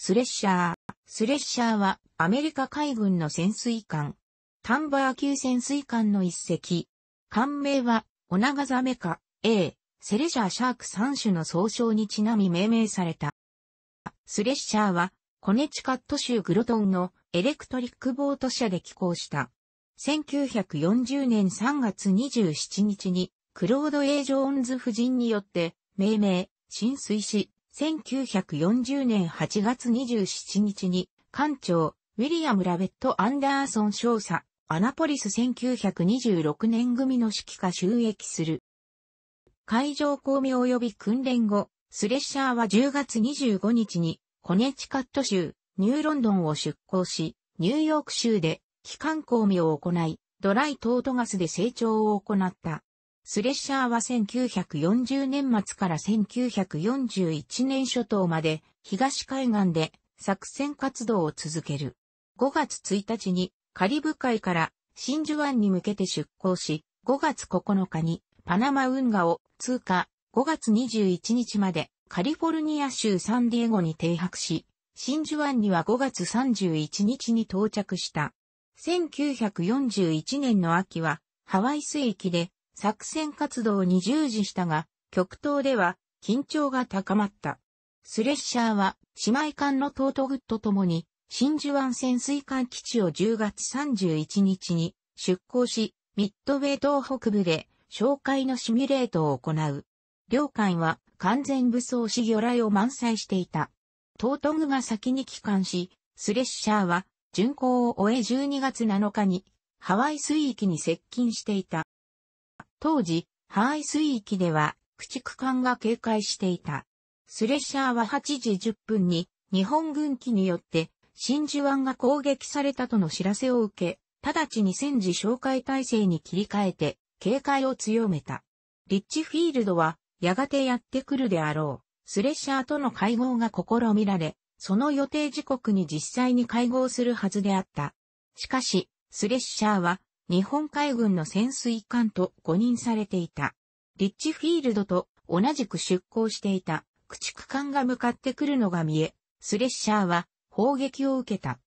スレッシャー。スレッシャーはアメリカ海軍の潜水艦。タンバー級潜水艦の一隻。艦名はオナガザメカ A、セレジャーシャーク3種の総称にちなみ命名された。スレッシャーはコネチカット州グロトンのエレクトリックボート社で寄港した。1940年3月27日にクロード・エイ・ジョーンズ夫人によって命名、浸水し、1940年8月27日に、艦長、ウィリアム・ラベット・アンダーソン少佐、アナポリス1926年組の指揮下収益する。海上公務及び訓練後、スレッシャーは10月25日に、コネチカット州、ニューロンドンを出港し、ニューヨーク州で、機関公務を行い、ドライトートガスで成長を行った。スレッシャーは1940年末から1941年初頭まで東海岸で作戦活動を続ける。5月1日にカリブ海から真珠湾に向けて出港し、5月9日にパナマ運河を通過、5月21日までカリフォルニア州サンディエゴに停泊し、真珠湾には5月31日に到着した。1941年の秋はハワイ水域で作戦活動に従事したが、極東では緊張が高まった。スレッシャーは姉妹艦のトートグッと共に真珠湾潜水艦基地を10月31日に出港し、ミッドウェイ島北部で紹介のシミュレートを行う。両艦は完全武装し魚雷を満載していた。トートグが先に帰還し、スレッシャーは巡航を終え12月7日にハワイ水域に接近していた。当時、範囲水域では駆逐艦が警戒していた。スレッシャーは8時10分に日本軍機によって真珠湾が攻撃されたとの知らせを受け、直ちに戦時紹介体制に切り替えて警戒を強めた。リッチフィールドはやがてやってくるであろう。スレッシャーとの会合が試みられ、その予定時刻に実際に会合するはずであった。しかし、スレッシャーは日本海軍の潜水艦と誤認されていた。リッチフィールドと同じく出港していた駆逐艦が向かってくるのが見え、スレッシャーは砲撃を受けた。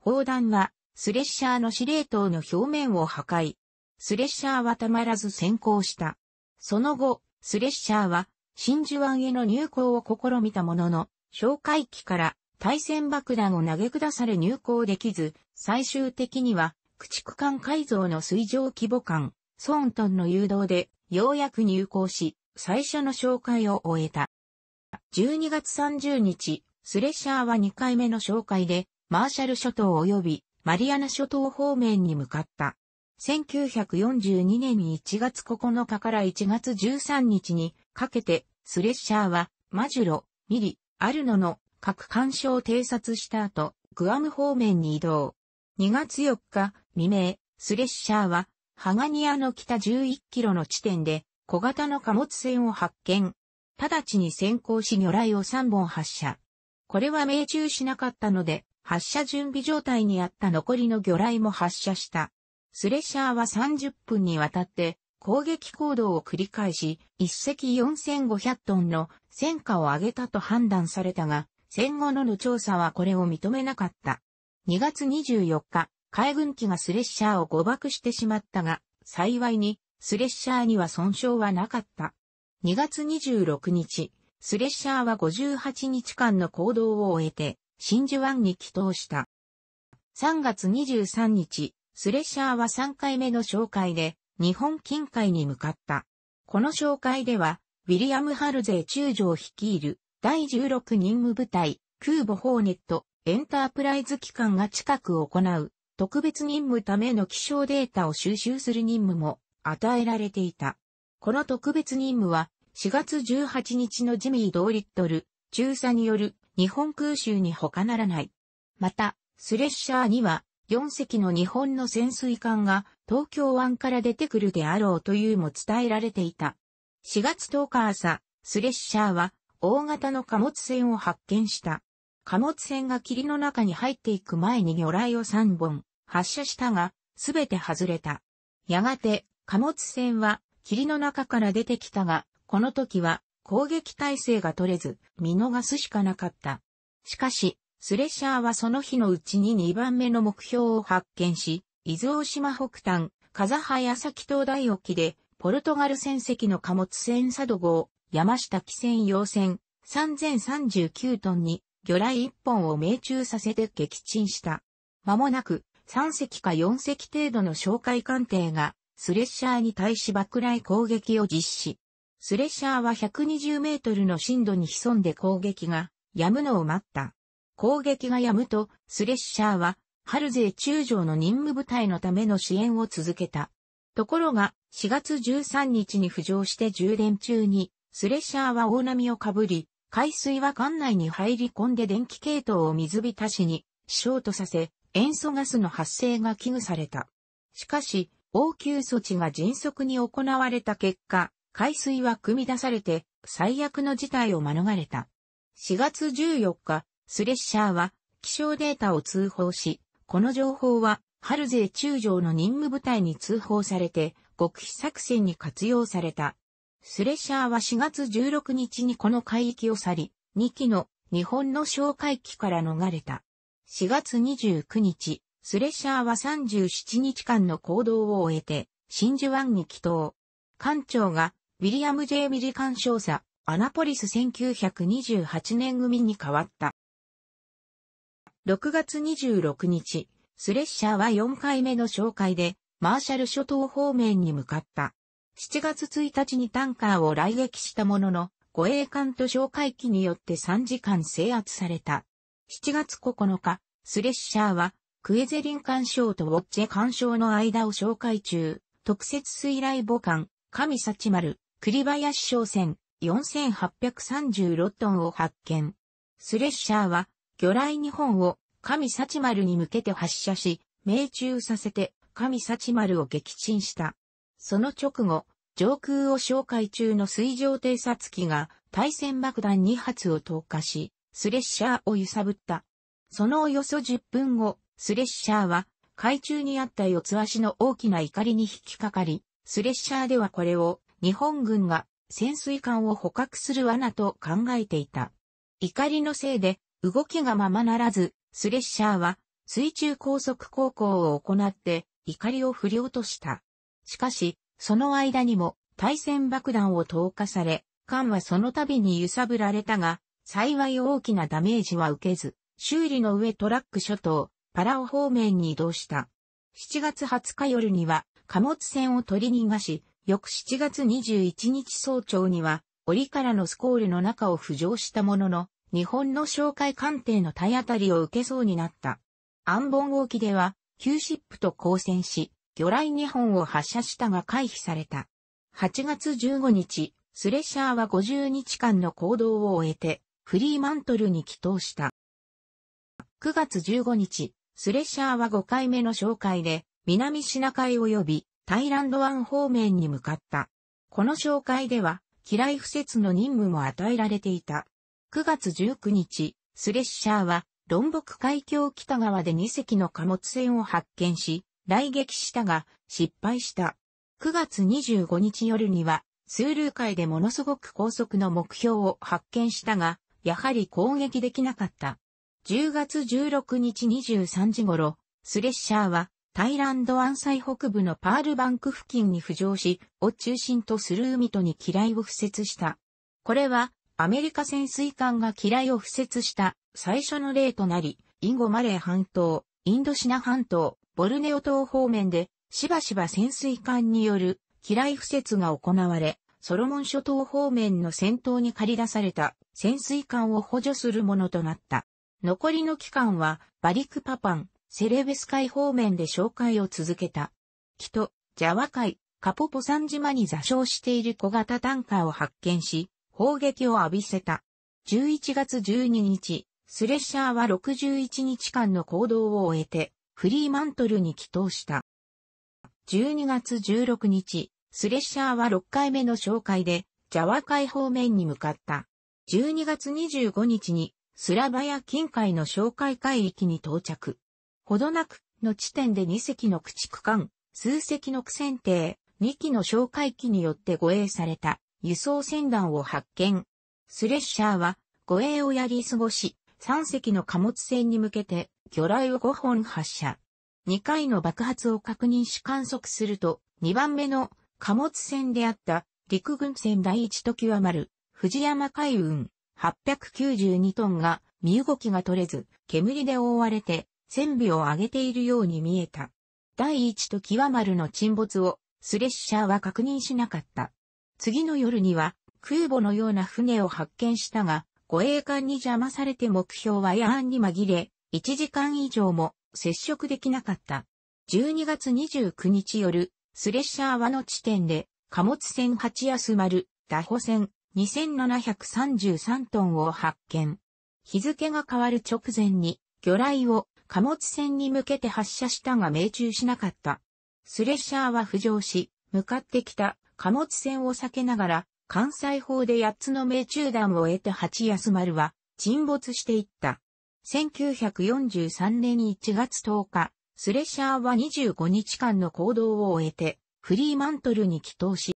砲弾はスレッシャーの司令塔の表面を破壊。スレッシャーはたまらず先行した。その後、スレッシャーは真珠湾への入港を試みたものの、哨戒機から対戦爆弾を投げ下され入港できず、最終的には駆逐艦改造の水上規模艦、ソーントンの誘導で、ようやく入港し、最初の紹介を終えた。12月30日、スレッシャーは2回目の紹介で、マーシャル諸島及びマリアナ諸島方面に向かった。1942年1月9日から1月13日にかけて、スレッシャーはマジュロ、ミリ、アルノの各干渉を偵察した後、グアム方面に移動。2月4日、未明、スレッシャーは、ハガニアの北11キロの地点で、小型の貨物船を発見。直ちに先行し魚雷を3本発射。これは命中しなかったので、発射準備状態にあった残りの魚雷も発射した。スレッシャーは30分にわたって攻撃行動を繰り返し、1隻4500トンの戦果を上げたと判断されたが、戦後のの調査はこれを認めなかった。2月24日、海軍機がスレッシャーを誤爆してしまったが、幸いに、スレッシャーには損傷はなかった。2月26日、スレッシャーは58日間の行動を終えて、真珠湾に帰投した。3月23日、スレッシャーは3回目の紹介で、日本近海に向かった。この紹介では、ウィリアム・ハルゼー中将率いる第16任務部隊、空母ホーネット、エンタープライズ機関が近く行う特別任務ための気象データを収集する任務も与えられていた。この特別任務は4月18日のジミー・ドーリットル中佐による日本空襲に他ならない。また、スレッシャーには4隻の日本の潜水艦が東京湾から出てくるであろうというも伝えられていた。4月10日朝、スレッシャーは大型の貨物船を発見した。貨物船が霧の中に入っていく前に魚雷を3本、発射したが、すべて外れた。やがて、貨物船は、霧の中から出てきたが、この時は、攻撃体制が取れず、見逃すしかなかった。しかし、スレッシャーはその日のうちに2番目の目標を発見し、伊豆大島北端、風早崎灯台沖で、ポルトガル船籍の貨物船佐渡号、山下汽船要船、3039トンに、魚雷1本を命中させて撃沈した。間もなく、3隻か4隻程度の哨戒艦艇が、スレッシャーに対し爆雷攻撃を実施。スレッシャーは120メートルの深度に潜んで攻撃が、止むのを待った。攻撃が止むと、スレッシャーは、春勢中将の任務部隊のための支援を続けた。ところが、4月13日に浮上して充電中に、スレッシャーは大波をかぶり、海水は艦内に入り込んで電気系統を水浸しに、ショートさせ、塩素ガスの発生が危惧された。しかし、応急措置が迅速に行われた結果、海水は汲み出されて最悪の事態を免れた。4月14日、スレッシャーは気象データを通報し、この情報はハルゼ中将の任務部隊に通報されて、極秘作戦に活用された。スレッシャーは4月16日にこの海域を去り、2機の日本の哨戒機から逃れた。4月29日、スレッシャーは37日間の行動を終えて、真珠湾に帰島。艦長が、ウィリアム・ジェイ・ミリ艦少佐、アナポリス1928年組に変わった。6月26日、スレッシャーは4回目の紹介で、マーシャル諸島方面に向かった。7月1日にタンカーを来撃したものの、護衛艦と哨戒機によって3時間制圧された。7月9日、スレッシャーは、クエゼリン干渉とウォッチェ干渉の間を紹介中、特設水雷母艦、神幸丸、栗林商船、4836トンを発見。スレッシャーは、魚雷2本を神幸丸に向けて発射し、命中させて神幸丸を撃沈した。その直後、上空を紹介中の水上偵察機が対戦爆弾2発を投下し、スレッシャーを揺さぶった。そのおよそ10分後、スレッシャーは、海中にあった四つ足の大きな怒りに引きかかり、スレッシャーではこれを、日本軍が潜水艦を捕獲する罠と考えていた。怒りのせいで、動きがままならず、スレッシャーは、水中高速航行を行って、怒りを振り落とした。しかし、その間にも、対戦爆弾を投下され、艦はその度に揺さぶられたが、幸い大きなダメージは受けず、修理の上トラック諸島、パラオ方面に移動した。7月20日夜には貨物船を取り逃がし、翌7月21日早朝には、檻からのスコールの中を浮上したものの、日本の哨戒艦艇の体当たりを受けそうになった。アンボン沖では、旧シップと交戦し、魚雷2本を発射したが回避された。8月15日、スレッシャーは50日間の行動を終えて、フリーマントルに帰投した。9月15日、スレッシャーは5回目の紹介で、南シナ海及びタイランド湾方面に向かった。この紹介では、機雷不設の任務も与えられていた。9月19日、スレッシャーは、ロンボク海峡北側で2隻の貨物船を発見し、来撃したが、失敗した。9月25日夜には、スールー海でものすごく高速の目標を発見したが、やはり攻撃できなかった。10月16日23時頃、スレッシャーはタイランド安西北部のパールバンク付近に浮上し、を中心とする海とに機雷を敷設した。これは、アメリカ潜水艦が機雷を敷設した最初の例となり、インゴマレー半島、インドシナ半島、ボルネオ島方面で、しばしば潜水艦による機雷敷設が行われ、ソロモン諸島方面の戦闘に駆り出された潜水艦を補助するものとなった。残りの期間は、バリクパパン、セレベス海方面で紹介を続けた。キト、ジャワ海、カポポサン島に座礁している小型タンカーを発見し、砲撃を浴びせた。11月12日、スレッシャーは61日間の行動を終えて、フリーマントルに帰投した。12月16日、スレッシャーは6回目の紹介で、ジャワ海方面に向かった。12月25日にスラバヤ近海の哨戒海域に到着。ほどなくの地点で2隻の駆逐艦、数隻の苦戦艇、2機の哨戒機によって護衛された輸送船団を発見。スレッシャーは護衛をやり過ごし、3隻の貨物船に向けて魚雷を5本発射。2回の爆発を確認し観測すると、2番目の貨物船であった陸軍船第一時は丸、藤山海運892トンが身動きが取れず、煙で覆われて、船尾を上げているように見えた。第一と極丸の沈没を、スレッシャーは確認しなかった。次の夜には、空母のような船を発見したが、護衛艦に邪魔されて目標はーンに紛れ、1時間以上も接触できなかった。12月29日夜、スレッシャーはの地点で、貨物船八安丸、打歩船、2733トンを発見。日付が変わる直前に、魚雷を貨物船に向けて発射したが命中しなかった。スレッシャーは浮上し、向かってきた貨物船を避けながら、関西砲で8つの命中弾を得て八安丸は沈没していった。1943年1月10日、スレッシャーは25日間の行動を終えて、フリーマントルに帰投し、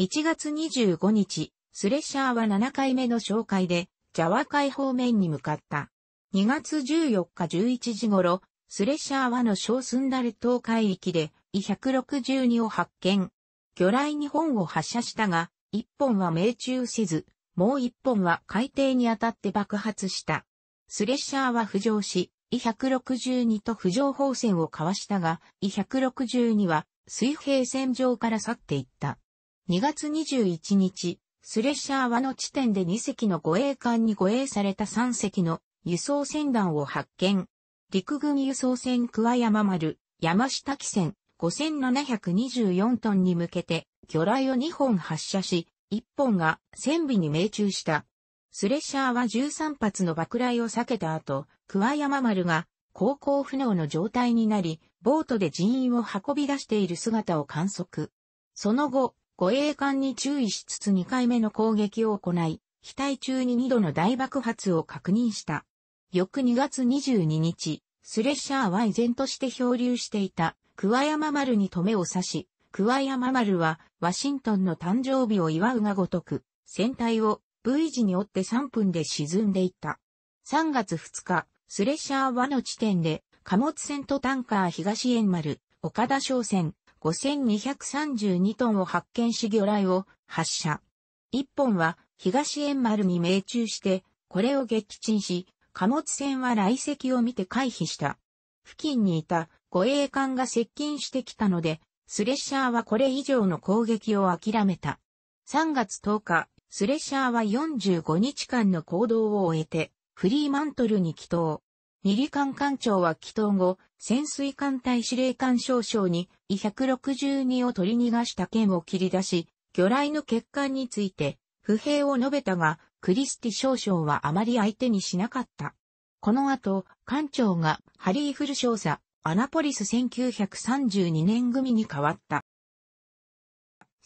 1月25日、スレッシャーは7回目の紹介で、ジャワ海方面に向かった。2月14日11時頃、スレッシャーはの小スンダル島海域で、E162 を発見。魚雷2本を発射したが、1本は命中せず、もう1本は海底に当たって爆発した。スレッシャーは浮上し、E162 と浮上砲線を交わしたが、E162 は水平線上から去っていった。2月21日、スレッシャーはの地点で2隻の護衛艦に護衛された3隻の輸送船団を発見。陸軍輸送船桑山丸、山下汽船、5724トンに向けて、魚雷を2本発射し、1本が船尾に命中した。スレッシャーは13発の爆雷を避けた後、桑山丸が航行不能の状態になり、ボートで人員を運び出している姿を観測。その後、護衛艦に注意しつつ2回目の攻撃を行い、飛体中に2度の大爆発を確認した。翌2月22日、スレッシャーは依然として漂流していた、桑山丸に止めを刺し、桑山丸は、ワシントンの誕生日を祝うがごとく、船体を V 字に折って3分で沈んでいった。3月2日、スレッシャーはの地点で、貨物船とタンカー東円丸、岡田商船、5232トンを発見し魚雷を発射。一本は東円丸に命中して、これを撃沈し、貨物船は来石を見て回避した。付近にいた護衛艦が接近してきたので、スレッシャーはこれ以上の攻撃を諦めた。3月10日、スレッシャーは45日間の行動を終えて、フリーマントルに帰投。二里艦艦長は帰島後、潜水艦隊司令官少将に、イ162を取り逃がした件を切り出し、魚雷の欠陥について、不平を述べたが、クリスティ少将はあまり相手にしなかった。この後、艦長がハリーフル少佐、アナポリス1932年組に変わった。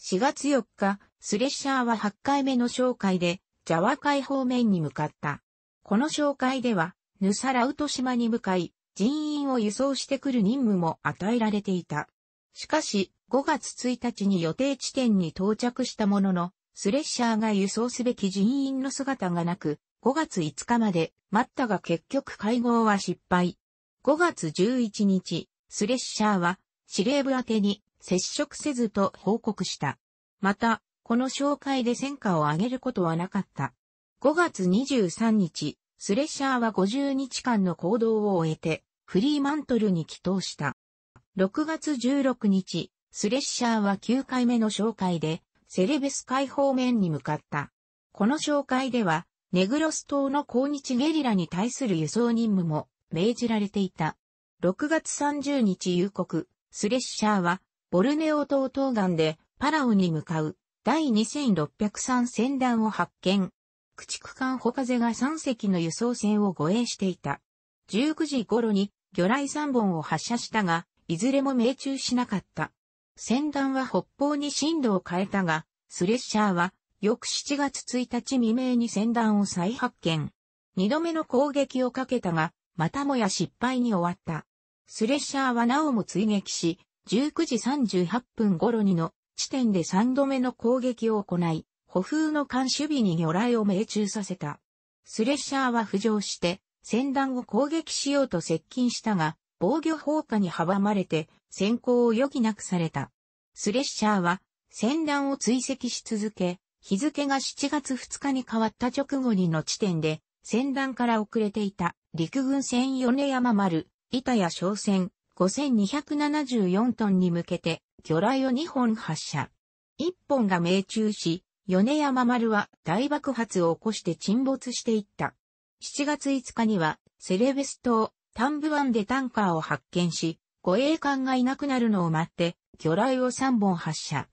4月4日、スレッシャーは8回目の紹介で、ジャワ海方面に向かった。この紹介では、ヌサラウト島に向かい、人員を輸送してくる任務も与えられていた。しかし、5月1日に予定地点に到着したものの、スレッシャーが輸送すべき人員の姿がなく、5月5日まで待ったが結局会合は失敗。5月11日、スレッシャーは司令部宛てに接触せずと報告した。また、この紹介で戦果を上げることはなかった。5月23日、スレッシャーは50日間の行動を終えて、フリーマントルに帰投した。6月16日、スレッシャーは9回目の紹介で、セレベス海方面に向かった。この紹介では、ネグロス島の抗日ゲリラに対する輸送任務も命じられていた。6月30日夕刻、スレッシャーは、ボルネオ島東岸でパラオに向かう第2603戦団を発見。駆逐艦ホカゼが3隻の輸送船を護衛していた。19時頃に魚雷3本を発射したが、いずれも命中しなかった。船団は北方に進路を変えたが、スレッシャーは翌7月1日未明に船団を再発見。二度目の攻撃をかけたが、またもや失敗に終わった。スレッシャーはなおも追撃し、19時38分頃にの地点で3度目の攻撃を行い、古風の艦守備に魚雷を命中させた。スレッシャーは浮上して、船団を攻撃しようと接近したが、防御砲火に阻まれて、先行を余儀なくされた。スレッシャーは、船団を追跡し続け、日付が7月2日に変わった直後にの地点で、船団から遅れていた陸軍船米山丸、板谷商船5274トンに向けて魚雷を2本発射。1本が命中し、米山丸は大爆発を起こして沈没していった。7月5日には、セレベス島、タンブ湾でタンカーを発見し、護衛艦がいなくなるのを待って、魚雷を3本発射。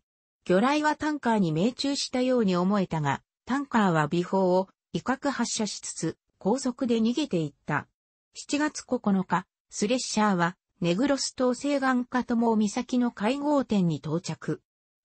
魚雷はタンカーに命中したように思えたが、タンカーは微砲を威嚇発射しつつ、高速で逃げていった。7月9日、スレッシャーは、ネグロス島西岸カトモ岬の会合点に到着。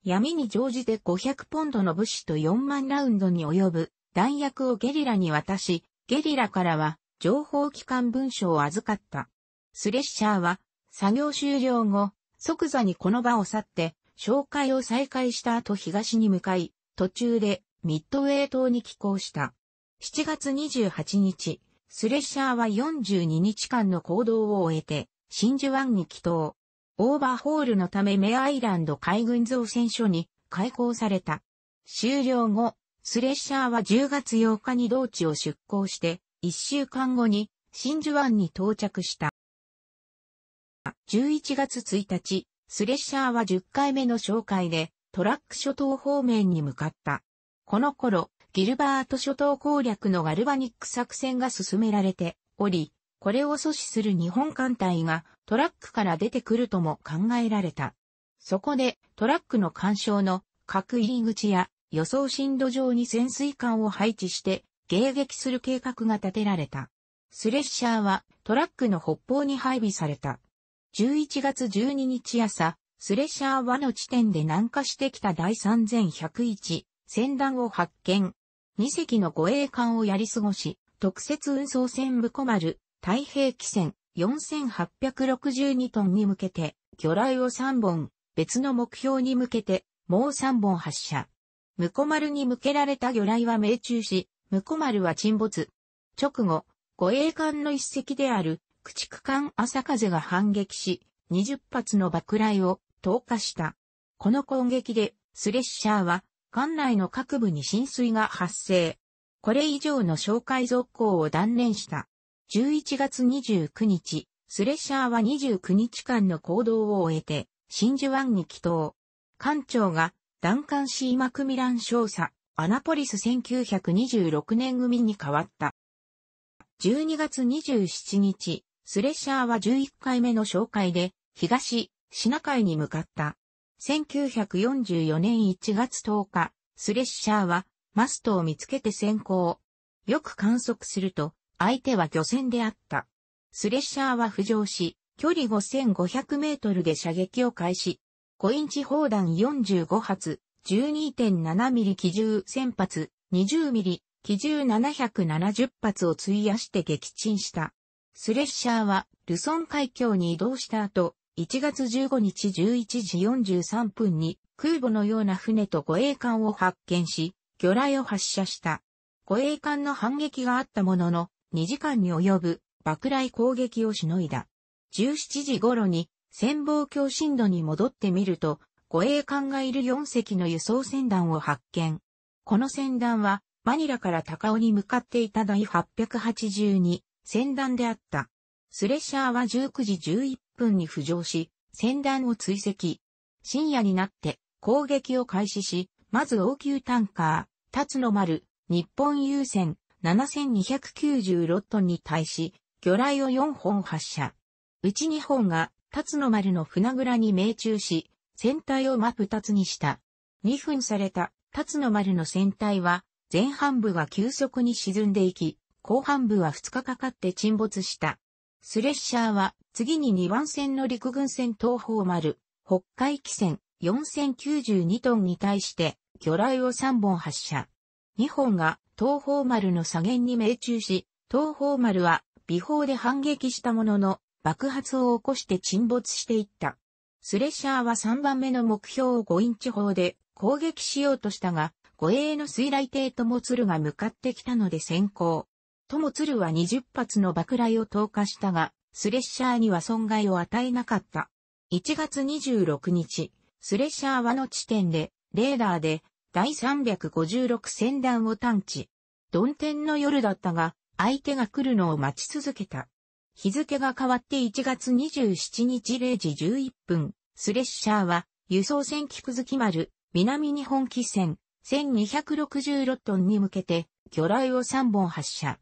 闇に乗じて500ポンドの物資と4万ラウンドに及ぶ弾薬をゲリラに渡し、ゲリラからは情報機関文書を預かった。スレッシャーは作業終了後、即座にこの場を去って、紹介を再開した後東に向かい、途中でミッドウェイ島に寄港した。7月28日、スレッシャーは42日間の行動を終えて、真珠湾に帰島。オーバーホールのためメアイランド海軍造船所に開港された。終了後、スレッシャーは10月8日に同地を出港して、1週間後に真珠湾に到着した。11月1日、スレッシャーは10回目の紹介でトラック諸島方面に向かった。この頃、ギルバート諸島攻略のガルバニック作戦が進められており、これを阻止する日本艦隊がトラックから出てくるとも考えられた。そこでトラックの干渉の各入り口や予想深度上に潜水艦を配置して迎撃する計画が立てられた。スレッシャーはトラックの北方に配備された。11月12日朝、スレッシャーはの地点で南下してきた第3101船団を発見。2隻の護衛艦をやり過ごし、特設運送船ブコマル太平汽船4862トンに向けて、魚雷を3本、別の目標に向けて、もう3本発射。ムコ丸に向けられた魚雷は命中し、ムコ丸は沈没。直後、護衛艦の一隻である、駆逐艦朝風が反撃し、20発の爆雷を投下した。この攻撃で、スレッシャーは、艦内の各部に浸水が発生。これ以上の哨戒続行を断念した。11月29日、スレッシャーは29日間の行動を終えて、真珠湾に帰島。艦長が、ダンカン・シー・マクミラン少佐、アナポリス1926年組に変わった。12月27日、スレッシャーは11回目の紹介で、東、シナ海に向かった。1944年1月10日、スレッシャーは、マストを見つけて先行。よく観測すると、相手は漁船であった。スレッシャーは浮上し、距離5500メートルで射撃を開始。5インチ砲弾45発、12.7ミリ機銃1000発、20ミリ、機銃770発を費やして撃沈した。スレッシャーは、ルソン海峡に移動した後、1月15日11時43分に、空母のような船と護衛艦を発見し、魚雷を発射した。護衛艦の反撃があったものの、2時間に及ぶ爆雷攻撃をしのいだ。17時頃に潜望鏡振度に戻ってみると、護衛艦がいる4隻の輸送船団を発見。この船団は、マニラから高尾に向かっていた第882船団であった。スレッシャーは19時11分に浮上し、船団を追跡。深夜になって攻撃を開始し、まず応急タンカー、立野の丸、日本優先、7296トンに対し、魚雷を4本発射。うち2本が、辰の丸の船倉に命中し、船体を真二つにした。2分された、辰の丸の船体は、前半部が急速に沈んでいき、後半部は2日かかって沈没した。スレッシャーは、次に2番線の陸軍船東方丸、北海汽船4092トンに対して、魚雷を3本発射。2本が東方丸の左舷に命中し、東方丸は微砲で反撃したものの、爆発を起こして沈没していった。スレッシャーは3番目の目標を5インチ砲で攻撃しようとしたが、護衛の水雷艇とも鶴が向かってきたので先行。とも鶴は20発の爆雷を投下したが、スレッシャーには損害を与えなかった。1月26日、スレッシャーはの地点で、レーダーで第356戦団を探知。鈍天の夜だったが、相手が来るのを待ち続けた。日付が変わって1月27日0時11分、スレッシャーは、輸送船菊月丸、南日本汽船、1266トンに向けて、魚雷を3本発射。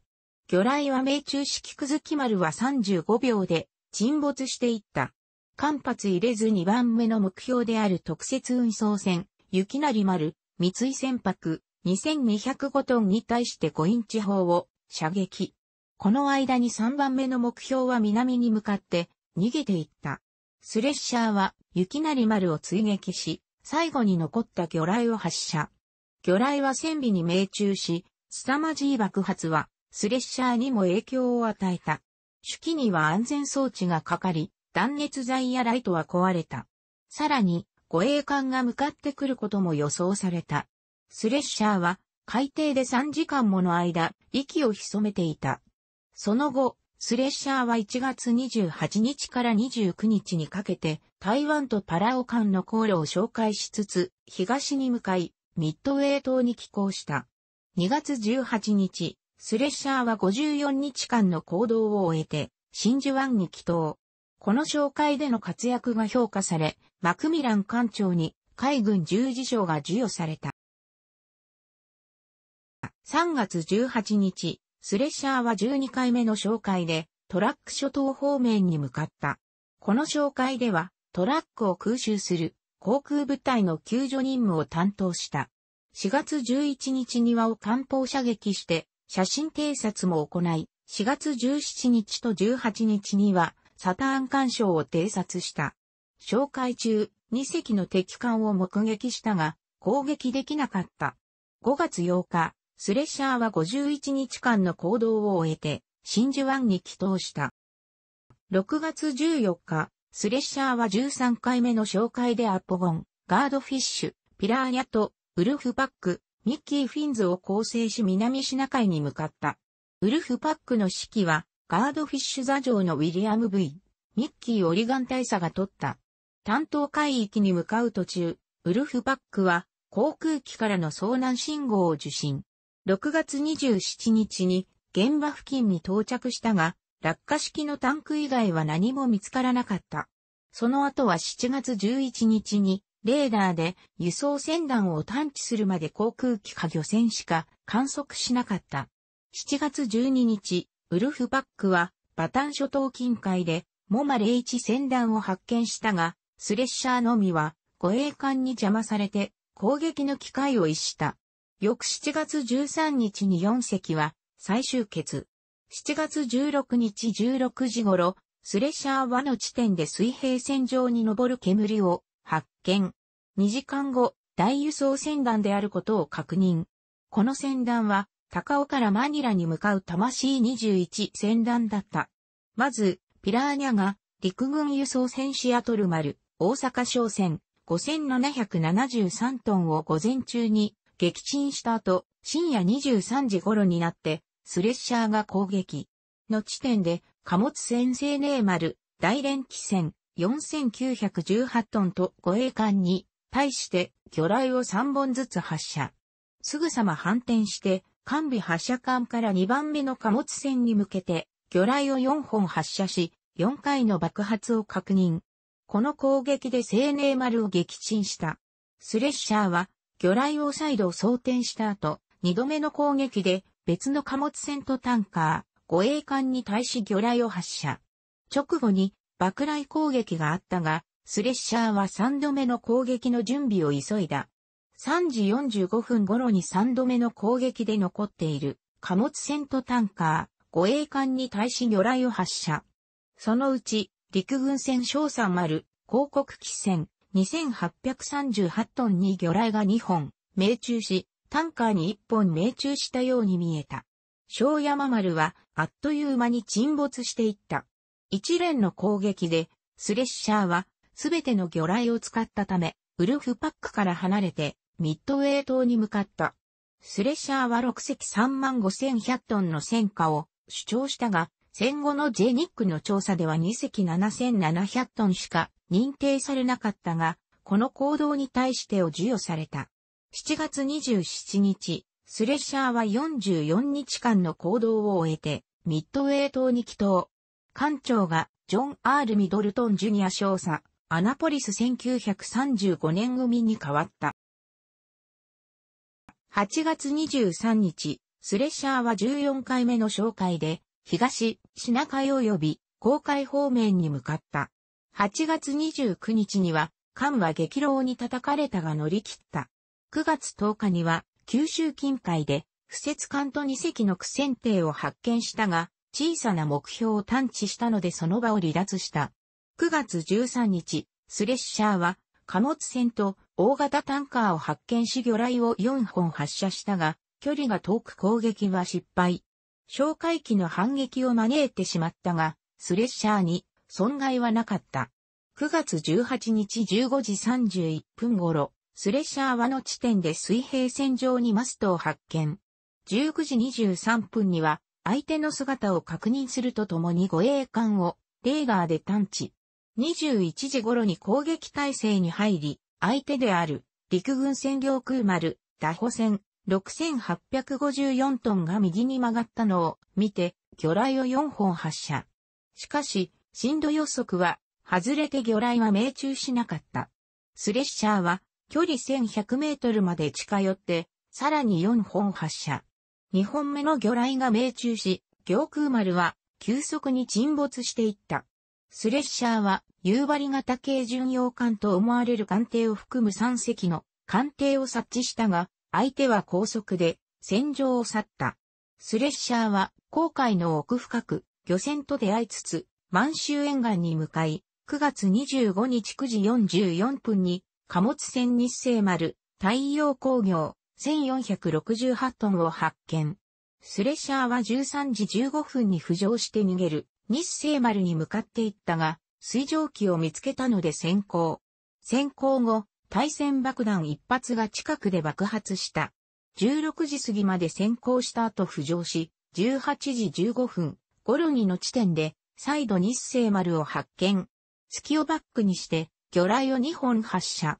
魚雷は命中し菊月丸は35秒で、沈没していった。間髪入れず2番目の目標である特設運送船、雪成丸、三井船舶2205トンに対して5インチ砲を射撃。この間に3番目の目標は南に向かって逃げていった。スレッシャーは雪なり丸を追撃し、最後に残った魚雷を発射。魚雷は船尾に命中し、凄まじい爆発はスレッシャーにも影響を与えた。手記には安全装置がかかり、断熱材やライトは壊れた。さらに、護衛艦が向かってくることも予想された。スレッシャーは海底で3時間もの間、息を潜めていた。その後、スレッシャーは1月28日から29日にかけて、台湾とパラオ間の航路を紹介しつつ、東に向かい、ミッドウェイ島に寄港した。2月18日、スレッシャーは54日間の行動を終えて、真珠湾に帰島。この紹介での活躍が評価され、マクミラン艦長に海軍十字章が授与された。3月18日、スレッシャーは12回目の紹介でトラック諸島方面に向かった。この紹介ではトラックを空襲する航空部隊の救助任務を担当した。4月11日にはを艦砲射撃して写真偵察も行い、4月17日と18日にはサターン干渉を偵察した。紹介中、2隻の敵艦を目撃したが、攻撃できなかった。5月8日、スレッシャーは51日間の行動を終えて、真珠湾に帰投した。6月14日、スレッシャーは13回目の紹介でアポゴン、ガードフィッシュ、ピラーニャと、ウルフパック、ミッキー・フィンズを構成し南シナ海に向かった。ウルフパックの指揮は、ガードフィッシュ座城のウィリアム V、ミッキー・オリガン大佐が取った。担当海域に向かう途中、ウルフパックは航空機からの遭難信号を受信。6月27日に現場付近に到着したが、落下式のタンク以外は何も見つからなかった。その後は7月11日にレーダーで輸送船団を探知するまで航空機か漁船しか観測しなかった。7月12日、ウルフパックは、バタン諸島近海で、モマレイチ船団を発見したが、スレッシャーのみは、護衛艦に邪魔されて、攻撃の機会を逸した。翌7月13日に4隻は、最終決。7月16日16時頃、スレッシャーはの地点で水平線上に上る煙を発見。2時間後、大輸送船団であることを確認。この船団は高尾からマニラに向かう魂21船団だった。まず、ピラーニャが陸軍輸送船シアトル丸、大阪商船5773トンを午前中に撃沈した後、深夜23時頃になって、スレッシャーが攻撃。の地点で、貨物船生寧丸、大連機船4918トンと護衛艦に対して魚雷を3本ずつ発射。すぐさま反転して完備発射艦から2番目の貨物船に向けて、魚雷を4本発射し、4回の爆発を確認。この攻撃で青年丸を撃沈した。スレッシャーは、魚雷を再度装填した後、2度目の攻撃で別の貨物船とタンカー、護衛艦に対し魚雷を発射。直後に爆雷攻撃があったが、スレッシャーは3度目の攻撃の準備を急いだ。3時45分頃に3度目の攻撃で残っている貨物船とタンカー、護衛艦に対し魚雷を発射。そのうち、陸軍船小三丸、広告機船、2838トンに魚雷が2本、命中し、タンカーに1本命中したように見えた。小山丸は、あっという間に沈没していった。一連の攻撃で、スレッシャーは、すべての魚雷を使ったため、ウルフパックから離れて、ミッドウェイ島に向かった。スレッシャーは6隻35,100トンの戦果を主張したが、戦後のジェニックの調査では2隻7,700トンしか認定されなかったが、この行動に対してを授与された。7月27日、スレッシャーは44日間の行動を終えて、ミッドウェイ島に帰島。艦長が、ジョン・アール・ミドルトン・ジュニア少佐、アナポリス1935年組に変わった。8月23日、スレッシャーは14回目の紹介で、東、品海及び、公海方面に向かった。8月29日には、艦は激浪に叩かれたが乗り切った。9月10日には、九州近海で、不設艦と2隻の苦戦艇を発見したが、小さな目標を探知したのでその場を離脱した。9月13日、スレッシャーは貨物船と大型タンカーを発見し魚雷を4本発射したが、距離が遠く攻撃は失敗。哨戒機の反撃を招いてしまったが、スレッシャーに損害はなかった。9月18日15時31分頃、スレッシャーはの地点で水平線上にマストを発見。19時23分には、相手の姿を確認するとともに護衛艦をレーダーで探知。21時頃に攻撃態勢に入り、相手である陸軍占領空丸、打歩船、6854トンが右に曲がったのを見て、魚雷を4本発射。しかし、震度予測は、外れて魚雷は命中しなかった。スレッシャーは、距離1100メートルまで近寄って、さらに4本発射。2本目の魚雷が命中し、行空丸は、急速に沈没していった。スレッシャーは、夕張型系巡洋艦と思われる艦艇を含む3隻の艦艇を察知したが、相手は高速で戦場を去った。スレッシャーは、航海の奥深く、漁船と出会いつつ、満州沿岸に向かい、9月25日9時44分に、貨物船日清丸、太陽工業、1468トンを発見。スレッシャーは13時15分に浮上して逃げる。日清丸に向かっていったが、水蒸気を見つけたので先行。先行後、対戦爆弾一発が近くで爆発した。16時過ぎまで先行した後浮上し、18時15分、ゴルニの地点で、再度日清丸を発見。月をバックにして、魚雷を2本発射。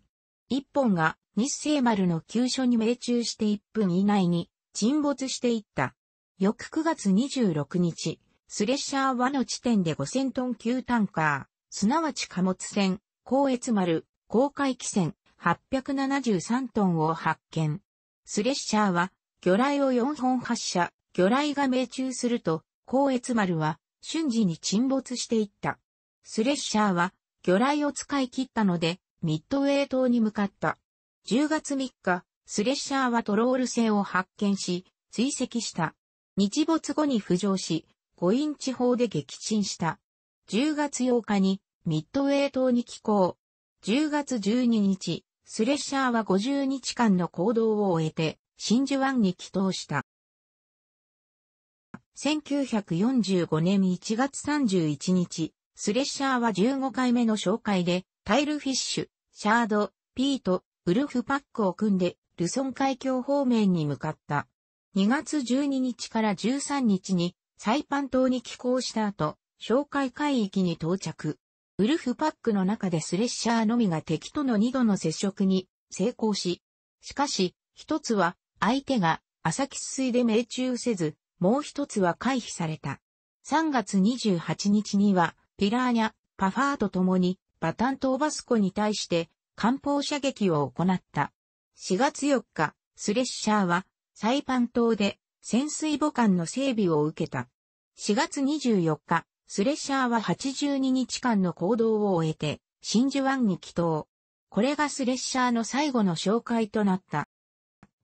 1本が日清丸の急所に命中して1分以内に沈没していった。翌9月26日、スレッシャーはの地点で5000トン級タンカー、すなわち貨物船、高越丸、航海汽船、873トンを発見。スレッシャーは、魚雷を4本発射、魚雷が命中すると、高越丸は瞬時に沈没していった。スレッシャーは、魚雷を使い切ったので、ミッドウェイ島に向かった。10月3日、スレッシャーはトロール船を発見し、追跡した。日没後に浮上し、5イン地方で撃沈した。10月8日にミッドウェー島に寄港。10月12日、スレッシャーは50日間の行動を終えて、真珠湾に帰島した。1945年1月31日、スレッシャーは15回目の紹介で、タイルフィッシュ、シャード、ピート、ウルフパックを組んで、ルソン海峡方面に向かった。2月12日から13日にサイパン島に寄港した後、哨戒海域に到着。ウルフパックの中でスレッシャーのみが敵との2度の接触に成功し、しかし、一つは相手が浅き水で命中せず、もう一つは回避された。3月28日には、ピラーニャ、パファーと共に、バタン島バスコに対して、艦砲射撃を行った。4月4日、スレッシャーは、サイパン島で、潜水母艦の整備を受けた。4月24日、スレッシャーは82日間の行動を終えて、真珠湾に帰島。これがスレッシャーの最後の紹介となった。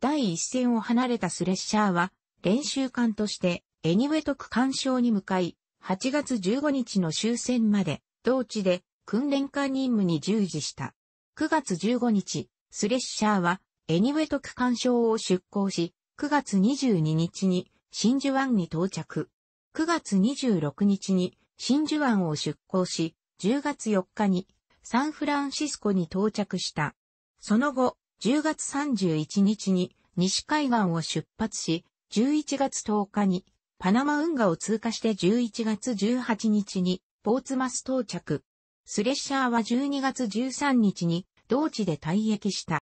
第一線を離れたスレッシャーは、練習艦として、エニウェト区艦渉に向かい、8月15日の終戦まで、同地で訓練艦任務に従事した。9月15日、スレッシャーは、エニウェト区艦渉を出港し、9月22日に真珠湾に到着。9月26日に真珠湾を出港し、10月4日にサンフランシスコに到着した。その後、10月31日に西海岸を出発し、11月10日にパナマ運河を通過して11月18日にポーツマス到着。スレッシャーは12月13日に同地で退役した。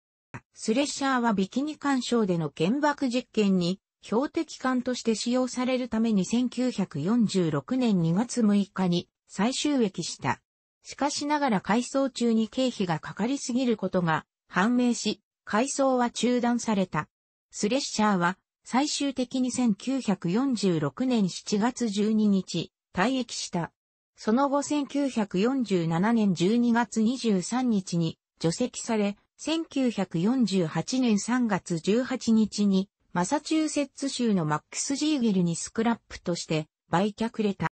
スレッシャーはビキニ干渉での原爆実験に標的艦として使用されるために1946年2月6日に最終益した。しかしながら改装中に経費がかかりすぎることが判明し、改装は中断された。スレッシャーは最終的に1946年7月12日、退役した。その後1947年12月23日に除籍され、1948年3月18日にマサチューセッツ州のマックス・ジーゲルにスクラップとして売却れた。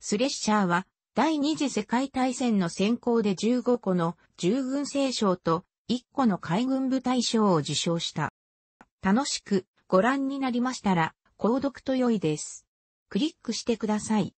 スレッシャーは第二次世界大戦の先行で15個の従軍聖賞と1個の海軍部隊賞を受賞した。楽しくご覧になりましたら、購読と良いです。クリックしてください。